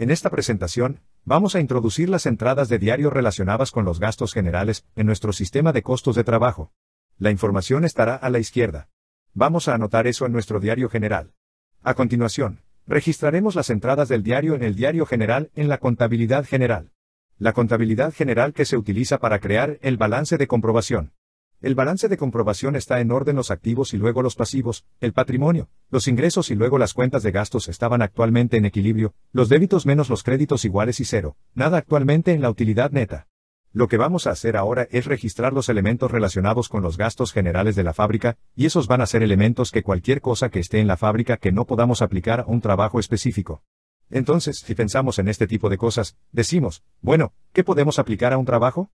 En esta presentación, vamos a introducir las entradas de diario relacionadas con los gastos generales en nuestro sistema de costos de trabajo. La información estará a la izquierda. Vamos a anotar eso en nuestro diario general. A continuación, registraremos las entradas del diario en el diario general en la contabilidad general. La contabilidad general que se utiliza para crear el balance de comprobación. El balance de comprobación está en orden los activos y luego los pasivos, el patrimonio, los ingresos y luego las cuentas de gastos estaban actualmente en equilibrio, los débitos menos los créditos iguales y cero, nada actualmente en la utilidad neta. Lo que vamos a hacer ahora es registrar los elementos relacionados con los gastos generales de la fábrica, y esos van a ser elementos que cualquier cosa que esté en la fábrica que no podamos aplicar a un trabajo específico. Entonces, si pensamos en este tipo de cosas, decimos, bueno, ¿qué podemos aplicar a un trabajo?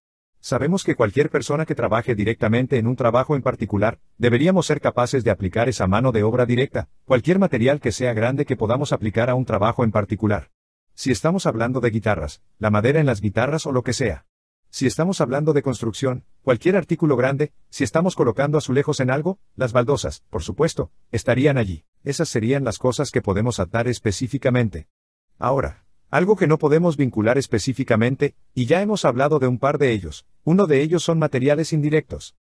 Sabemos que cualquier persona que trabaje directamente en un trabajo en particular, deberíamos ser capaces de aplicar esa mano de obra directa, cualquier material que sea grande que podamos aplicar a un trabajo en particular. Si estamos hablando de guitarras, la madera en las guitarras o lo que sea. Si estamos hablando de construcción, cualquier artículo grande, si estamos colocando azulejos en algo, las baldosas, por supuesto, estarían allí. Esas serían las cosas que podemos atar específicamente. Ahora, algo que no podemos vincular específicamente, y ya hemos hablado de un par de ellos, uno de ellos son materiales indirectos.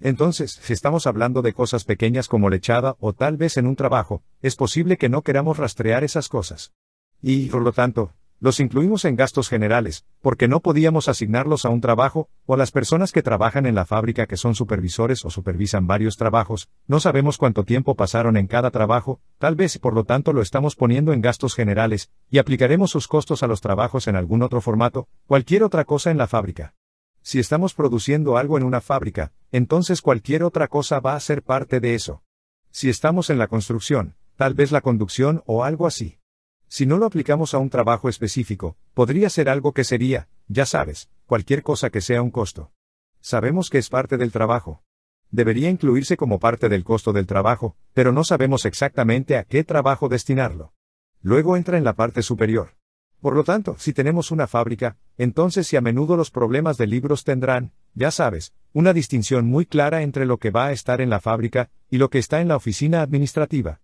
Entonces, si estamos hablando de cosas pequeñas como lechada o tal vez en un trabajo, es posible que no queramos rastrear esas cosas. Y, por lo tanto, los incluimos en gastos generales, porque no podíamos asignarlos a un trabajo, o a las personas que trabajan en la fábrica que son supervisores o supervisan varios trabajos, no sabemos cuánto tiempo pasaron en cada trabajo, tal vez por lo tanto lo estamos poniendo en gastos generales, y aplicaremos sus costos a los trabajos en algún otro formato, cualquier otra cosa en la fábrica. Si estamos produciendo algo en una fábrica, entonces cualquier otra cosa va a ser parte de eso. Si estamos en la construcción, tal vez la conducción o algo así. Si no lo aplicamos a un trabajo específico, podría ser algo que sería, ya sabes, cualquier cosa que sea un costo. Sabemos que es parte del trabajo. Debería incluirse como parte del costo del trabajo, pero no sabemos exactamente a qué trabajo destinarlo. Luego entra en la parte superior. Por lo tanto, si tenemos una fábrica, entonces si a menudo los problemas de libros tendrán, ya sabes, una distinción muy clara entre lo que va a estar en la fábrica y lo que está en la oficina administrativa.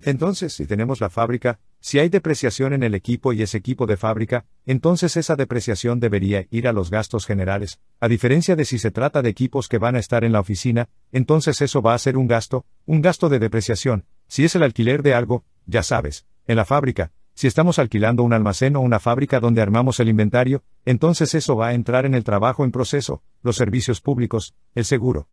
Entonces, si tenemos la fábrica, si hay depreciación en el equipo y ese equipo de fábrica, entonces esa depreciación debería ir a los gastos generales, a diferencia de si se trata de equipos que van a estar en la oficina, entonces eso va a ser un gasto, un gasto de depreciación, si es el alquiler de algo, ya sabes, en la fábrica, si estamos alquilando un almacén o una fábrica donde armamos el inventario, entonces eso va a entrar en el trabajo en proceso, los servicios públicos, el seguro.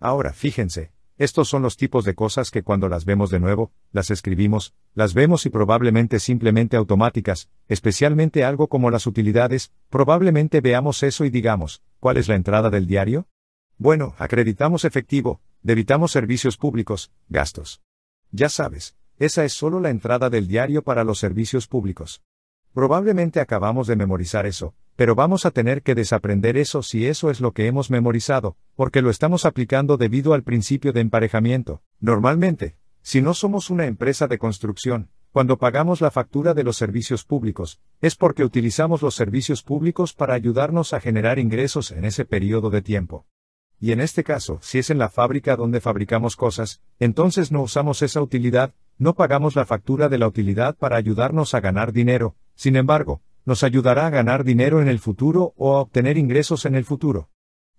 Ahora, fíjense, estos son los tipos de cosas que cuando las vemos de nuevo, las escribimos, las vemos y probablemente simplemente automáticas, especialmente algo como las utilidades, probablemente veamos eso y digamos, ¿cuál es la entrada del diario? Bueno, acreditamos efectivo, debitamos servicios públicos, gastos. Ya sabes, esa es solo la entrada del diario para los servicios públicos. Probablemente acabamos de memorizar eso, pero vamos a tener que desaprender eso si eso es lo que hemos memorizado, porque lo estamos aplicando debido al principio de emparejamiento. Normalmente, si no somos una empresa de construcción, cuando pagamos la factura de los servicios públicos, es porque utilizamos los servicios públicos para ayudarnos a generar ingresos en ese periodo de tiempo. Y en este caso, si es en la fábrica donde fabricamos cosas, entonces no usamos esa utilidad, no pagamos la factura de la utilidad para ayudarnos a ganar dinero, sin embargo, nos ayudará a ganar dinero en el futuro o a obtener ingresos en el futuro.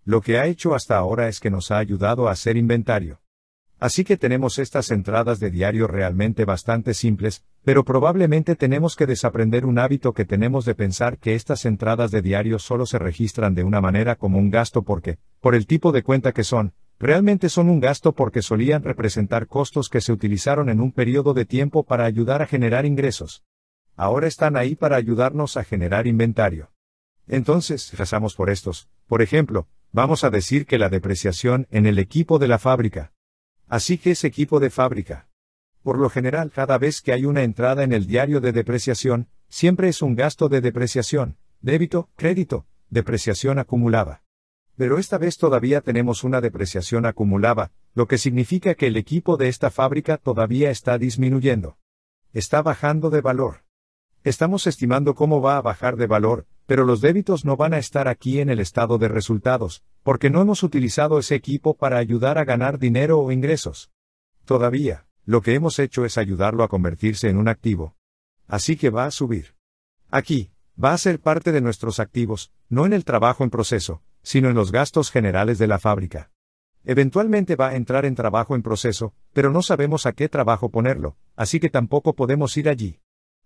Lo que ha hecho hasta ahora es que nos ha ayudado a hacer inventario. Así que tenemos estas entradas de diario realmente bastante simples, pero probablemente tenemos que desaprender un hábito que tenemos de pensar que estas entradas de diario solo se registran de una manera como un gasto porque, por el tipo de cuenta que son, realmente son un gasto porque solían representar costos que se utilizaron en un periodo de tiempo para ayudar a generar ingresos. Ahora están ahí para ayudarnos a generar inventario. Entonces, rezamos por estos. Por ejemplo, vamos a decir que la depreciación en el equipo de la fábrica. Así que ese equipo de fábrica. Por lo general, cada vez que hay una entrada en el diario de depreciación, siempre es un gasto de depreciación, débito, crédito, depreciación acumulada. Pero esta vez todavía tenemos una depreciación acumulada, lo que significa que el equipo de esta fábrica todavía está disminuyendo. Está bajando de valor. Estamos estimando cómo va a bajar de valor, pero los débitos no van a estar aquí en el estado de resultados, porque no hemos utilizado ese equipo para ayudar a ganar dinero o ingresos. Todavía, lo que hemos hecho es ayudarlo a convertirse en un activo. Así que va a subir. Aquí, va a ser parte de nuestros activos, no en el trabajo en proceso, sino en los gastos generales de la fábrica. Eventualmente va a entrar en trabajo en proceso, pero no sabemos a qué trabajo ponerlo, así que tampoco podemos ir allí.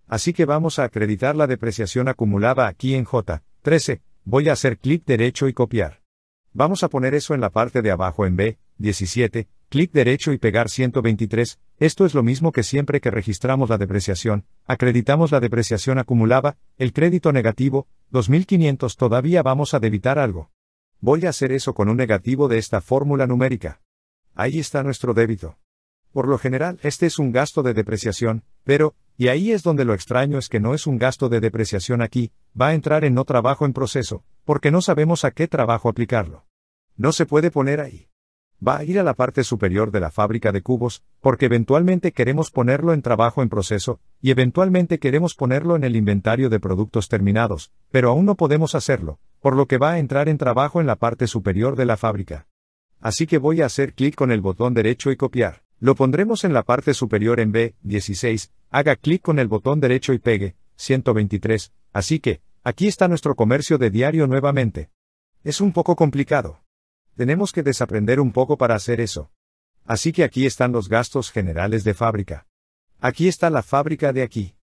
Así que vamos a acreditar la depreciación acumulada aquí en J13. Voy a hacer clic derecho y copiar. Vamos a poner eso en la parte de abajo en B17, clic derecho y pegar 123. Esto es lo mismo que siempre que registramos la depreciación, acreditamos la depreciación acumulada, el crédito negativo, 2500 todavía vamos a debitar algo. Voy a hacer eso con un negativo de esta fórmula numérica. Ahí está nuestro débito. Por lo general, este es un gasto de depreciación, pero, y ahí es donde lo extraño es que no es un gasto de depreciación aquí, va a entrar en no trabajo en proceso, porque no sabemos a qué trabajo aplicarlo. No se puede poner ahí. Va a ir a la parte superior de la fábrica de cubos, porque eventualmente queremos ponerlo en trabajo en proceso, y eventualmente queremos ponerlo en el inventario de productos terminados, pero aún no podemos hacerlo, por lo que va a entrar en trabajo en la parte superior de la fábrica. Así que voy a hacer clic con el botón derecho y copiar. Lo pondremos en la parte superior en B16, haga clic con el botón derecho y pegue, 123, así que, aquí está nuestro comercio de diario nuevamente. Es un poco complicado. Tenemos que desaprender un poco para hacer eso. Así que aquí están los gastos generales de fábrica. Aquí está la fábrica de aquí.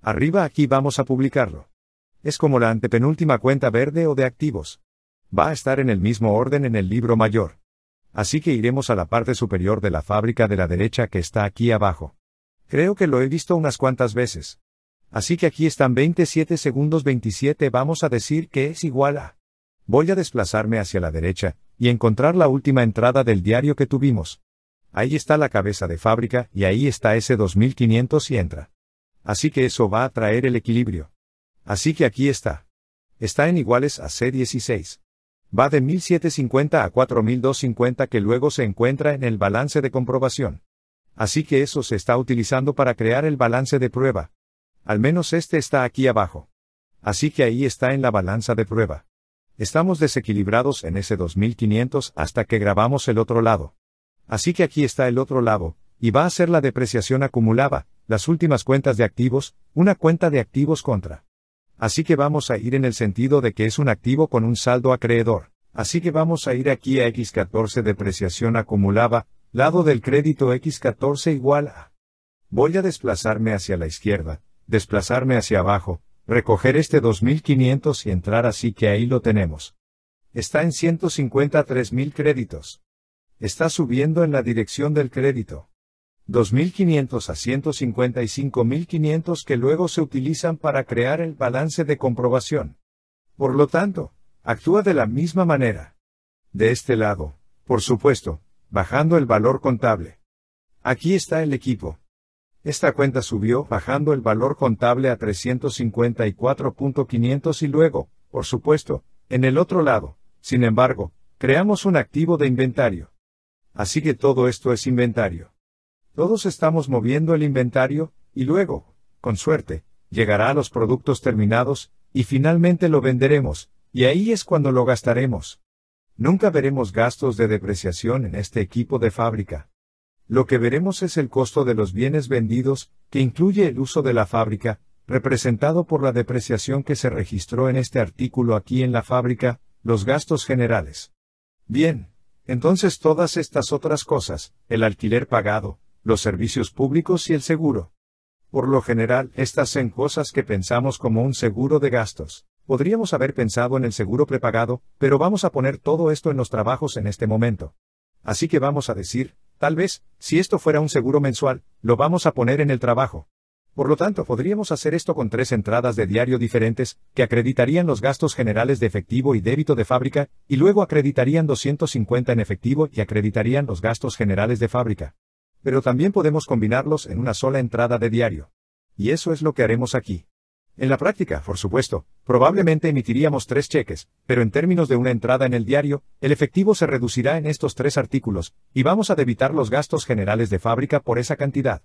Arriba aquí vamos a publicarlo. Es como la antepenúltima cuenta verde o de activos. Va a estar en el mismo orden en el libro mayor. Así que iremos a la parte superior de la fábrica de la derecha que está aquí abajo. Creo que lo he visto unas cuantas veces. Así que aquí están 27 segundos 27 vamos a decir que es igual a. Voy a desplazarme hacia la derecha, y encontrar la última entrada del diario que tuvimos. Ahí está la cabeza de fábrica, y ahí está ese 2500 y entra. Así que eso va a traer el equilibrio. Así que aquí está. Está en iguales a C16. Va de 1750 a 4250 que luego se encuentra en el balance de comprobación. Así que eso se está utilizando para crear el balance de prueba. Al menos este está aquí abajo. Así que ahí está en la balanza de prueba. Estamos desequilibrados en ese 2500 hasta que grabamos el otro lado. Así que aquí está el otro lado, y va a ser la depreciación acumulada, las últimas cuentas de activos, una cuenta de activos contra Así que vamos a ir en el sentido de que es un activo con un saldo acreedor. Así que vamos a ir aquí a X14 depreciación acumulada, lado del crédito X14 igual a. Voy a desplazarme hacia la izquierda, desplazarme hacia abajo, recoger este 2500 y entrar así que ahí lo tenemos. Está en 153.000 créditos. Está subiendo en la dirección del crédito. 2.500 a 155.500 que luego se utilizan para crear el balance de comprobación. Por lo tanto, actúa de la misma manera. De este lado, por supuesto, bajando el valor contable. Aquí está el equipo. Esta cuenta subió bajando el valor contable a 354.500 y luego, por supuesto, en el otro lado, sin embargo, creamos un activo de inventario. Así que todo esto es inventario. Todos estamos moviendo el inventario, y luego, con suerte, llegará a los productos terminados, y finalmente lo venderemos, y ahí es cuando lo gastaremos. Nunca veremos gastos de depreciación en este equipo de fábrica. Lo que veremos es el costo de los bienes vendidos, que incluye el uso de la fábrica, representado por la depreciación que se registró en este artículo aquí en la fábrica, los gastos generales. Bien, entonces todas estas otras cosas, el alquiler pagado, los servicios públicos y el seguro. Por lo general, estas son cosas que pensamos como un seguro de gastos. Podríamos haber pensado en el seguro prepagado, pero vamos a poner todo esto en los trabajos en este momento. Así que vamos a decir, tal vez, si esto fuera un seguro mensual, lo vamos a poner en el trabajo. Por lo tanto, podríamos hacer esto con tres entradas de diario diferentes, que acreditarían los gastos generales de efectivo y débito de fábrica, y luego acreditarían 250 en efectivo y acreditarían los gastos generales de fábrica. Pero también podemos combinarlos en una sola entrada de diario. Y eso es lo que haremos aquí. En la práctica, por supuesto, probablemente emitiríamos tres cheques, pero en términos de una entrada en el diario, el efectivo se reducirá en estos tres artículos, y vamos a debitar los gastos generales de fábrica por esa cantidad.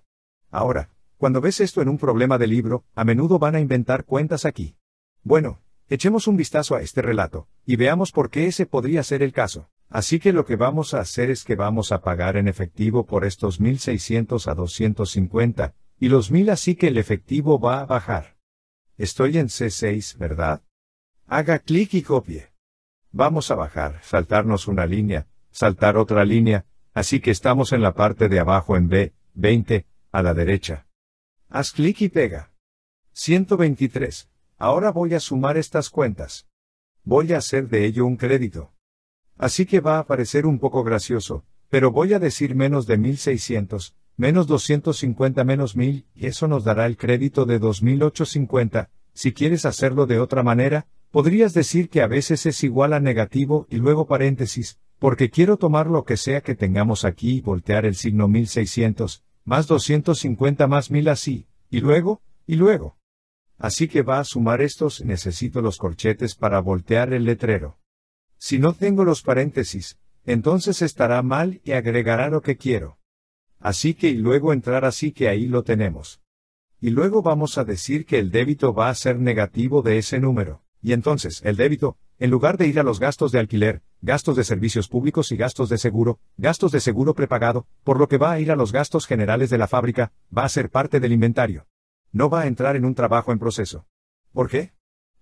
Ahora, cuando ves esto en un problema de libro, a menudo van a inventar cuentas aquí. Bueno, echemos un vistazo a este relato, y veamos por qué ese podría ser el caso. Así que lo que vamos a hacer es que vamos a pagar en efectivo por estos 1600 a 250, y los 1000 así que el efectivo va a bajar. Estoy en C6, ¿verdad? Haga clic y copie. Vamos a bajar, saltarnos una línea, saltar otra línea, así que estamos en la parte de abajo en B, 20, a la derecha. Haz clic y pega. 123. Ahora voy a sumar estas cuentas. Voy a hacer de ello un crédito. Así que va a parecer un poco gracioso, pero voy a decir menos de 1600, menos 250 menos 1000, y eso nos dará el crédito de 2850. Si quieres hacerlo de otra manera, podrías decir que a veces es igual a negativo y luego paréntesis, porque quiero tomar lo que sea que tengamos aquí y voltear el signo 1600, más 250 más 1000 así, y luego, y luego. Así que va a sumar estos, necesito los corchetes para voltear el letrero. Si no tengo los paréntesis, entonces estará mal y agregará lo que quiero. Así que y luego entrar así que ahí lo tenemos. Y luego vamos a decir que el débito va a ser negativo de ese número. Y entonces, el débito, en lugar de ir a los gastos de alquiler, gastos de servicios públicos y gastos de seguro, gastos de seguro prepagado, por lo que va a ir a los gastos generales de la fábrica, va a ser parte del inventario. No va a entrar en un trabajo en proceso. ¿Por qué?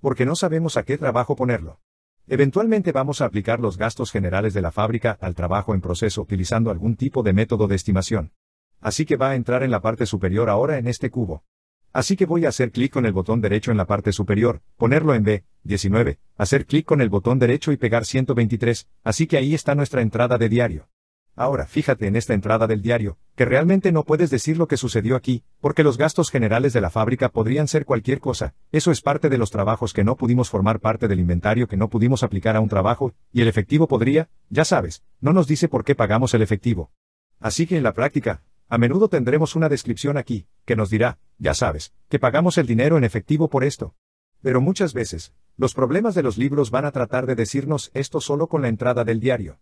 Porque no sabemos a qué trabajo ponerlo. Eventualmente vamos a aplicar los gastos generales de la fábrica al trabajo en proceso utilizando algún tipo de método de estimación. Así que va a entrar en la parte superior ahora en este cubo. Así que voy a hacer clic con el botón derecho en la parte superior, ponerlo en B, 19, hacer clic con el botón derecho y pegar 123, así que ahí está nuestra entrada de diario. Ahora fíjate en esta entrada del diario, que realmente no puedes decir lo que sucedió aquí, porque los gastos generales de la fábrica podrían ser cualquier cosa, eso es parte de los trabajos que no pudimos formar parte del inventario que no pudimos aplicar a un trabajo, y el efectivo podría, ya sabes, no nos dice por qué pagamos el efectivo. Así que en la práctica, a menudo tendremos una descripción aquí, que nos dirá, ya sabes, que pagamos el dinero en efectivo por esto. Pero muchas veces, los problemas de los libros van a tratar de decirnos esto solo con la entrada del diario.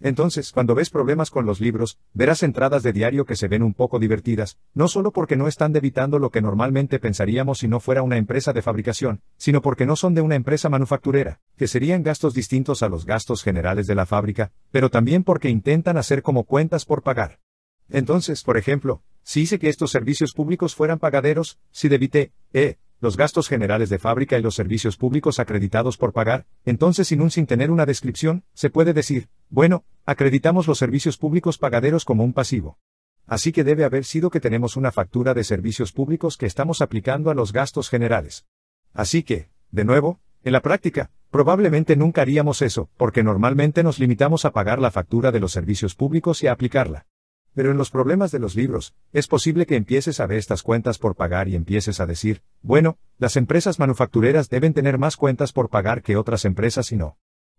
Entonces, cuando ves problemas con los libros, verás entradas de diario que se ven un poco divertidas, no solo porque no están debitando lo que normalmente pensaríamos si no fuera una empresa de fabricación, sino porque no son de una empresa manufacturera, que serían gastos distintos a los gastos generales de la fábrica, pero también porque intentan hacer como cuentas por pagar. Entonces, por ejemplo, si hice que estos servicios públicos fueran pagaderos, si debité, eh, los gastos generales de fábrica y los servicios públicos acreditados por pagar, entonces sin un sin tener una descripción, se puede decir, bueno, acreditamos los servicios públicos pagaderos como un pasivo. Así que debe haber sido que tenemos una factura de servicios públicos que estamos aplicando a los gastos generales. Así que, de nuevo, en la práctica, probablemente nunca haríamos eso, porque normalmente nos limitamos a pagar la factura de los servicios públicos y a aplicarla. Pero en los problemas de los libros, es posible que empieces a ver estas cuentas por pagar y empieces a decir, bueno, las empresas manufactureras deben tener más cuentas por pagar que otras empresas y no.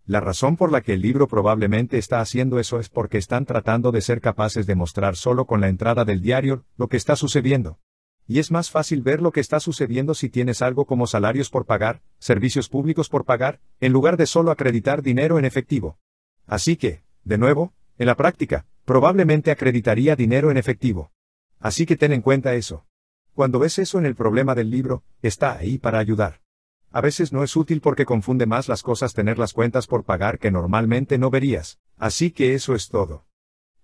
La razón por la que el libro probablemente está haciendo eso es porque están tratando de ser capaces de mostrar solo con la entrada del diario lo que está sucediendo. Y es más fácil ver lo que está sucediendo si tienes algo como salarios por pagar, servicios públicos por pagar, en lugar de solo acreditar dinero en efectivo. Así que, de nuevo, en la práctica, probablemente acreditaría dinero en efectivo. Así que ten en cuenta eso. Cuando ves eso en el problema del libro, está ahí para ayudar. A veces no es útil porque confunde más las cosas tener las cuentas por pagar que normalmente no verías, así que eso es todo.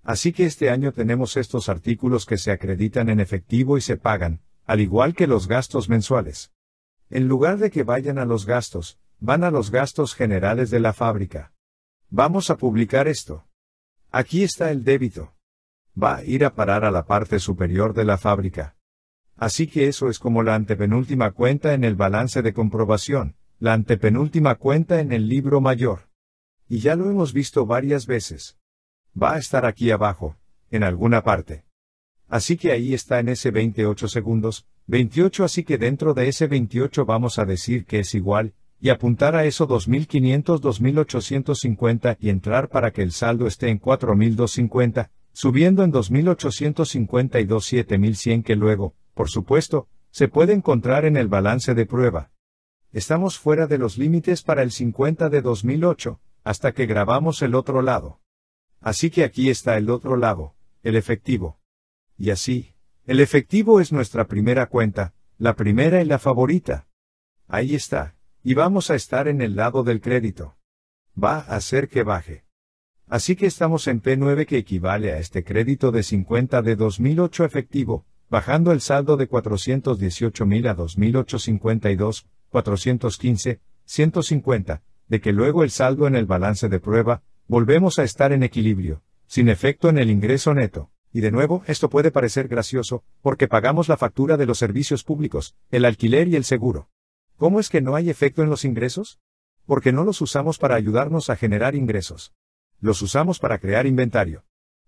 Así que este año tenemos estos artículos que se acreditan en efectivo y se pagan, al igual que los gastos mensuales. En lugar de que vayan a los gastos, van a los gastos generales de la fábrica. Vamos a publicar esto. Aquí está el débito. Va a ir a parar a la parte superior de la fábrica. Así que eso es como la antepenúltima cuenta en el balance de comprobación, la antepenúltima cuenta en el libro mayor. Y ya lo hemos visto varias veces. Va a estar aquí abajo, en alguna parte. Así que ahí está en ese 28 segundos, 28 así que dentro de ese 28 vamos a decir que es igual, y apuntar a eso 2500-2850 y entrar para que el saldo esté en 4250, subiendo en 2850 y 27100 que luego, por supuesto, se puede encontrar en el balance de prueba. Estamos fuera de los límites para el 50 de 2008, hasta que grabamos el otro lado. Así que aquí está el otro lado, el efectivo. Y así, el efectivo es nuestra primera cuenta, la primera y la favorita. Ahí está, y vamos a estar en el lado del crédito. Va a hacer que baje. Así que estamos en P9 que equivale a este crédito de 50 de 2008 efectivo, bajando el saldo de 418.000 a 2.852, 415, 150, de que luego el saldo en el balance de prueba, volvemos a estar en equilibrio, sin efecto en el ingreso neto. Y de nuevo, esto puede parecer gracioso, porque pagamos la factura de los servicios públicos, el alquiler y el seguro. ¿Cómo es que no hay efecto en los ingresos? Porque no los usamos para ayudarnos a generar ingresos. Los usamos para crear inventario.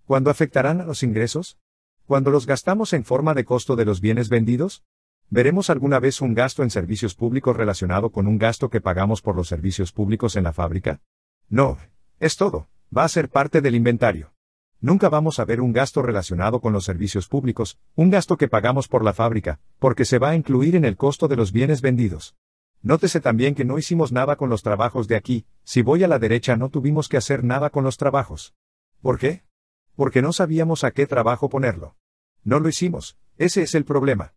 ¿Cuándo afectarán a los ingresos? Cuando los gastamos en forma de costo de los bienes vendidos, ¿veremos alguna vez un gasto en servicios públicos relacionado con un gasto que pagamos por los servicios públicos en la fábrica? No, es todo, va a ser parte del inventario. Nunca vamos a ver un gasto relacionado con los servicios públicos, un gasto que pagamos por la fábrica, porque se va a incluir en el costo de los bienes vendidos. Nótese también que no hicimos nada con los trabajos de aquí, si voy a la derecha no tuvimos que hacer nada con los trabajos. ¿Por qué? porque no sabíamos a qué trabajo ponerlo. No lo hicimos, ese es el problema.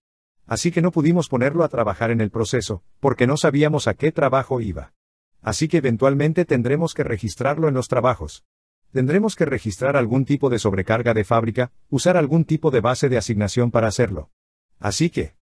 Así que no pudimos ponerlo a trabajar en el proceso, porque no sabíamos a qué trabajo iba. Así que eventualmente tendremos que registrarlo en los trabajos. Tendremos que registrar algún tipo de sobrecarga de fábrica, usar algún tipo de base de asignación para hacerlo. Así que,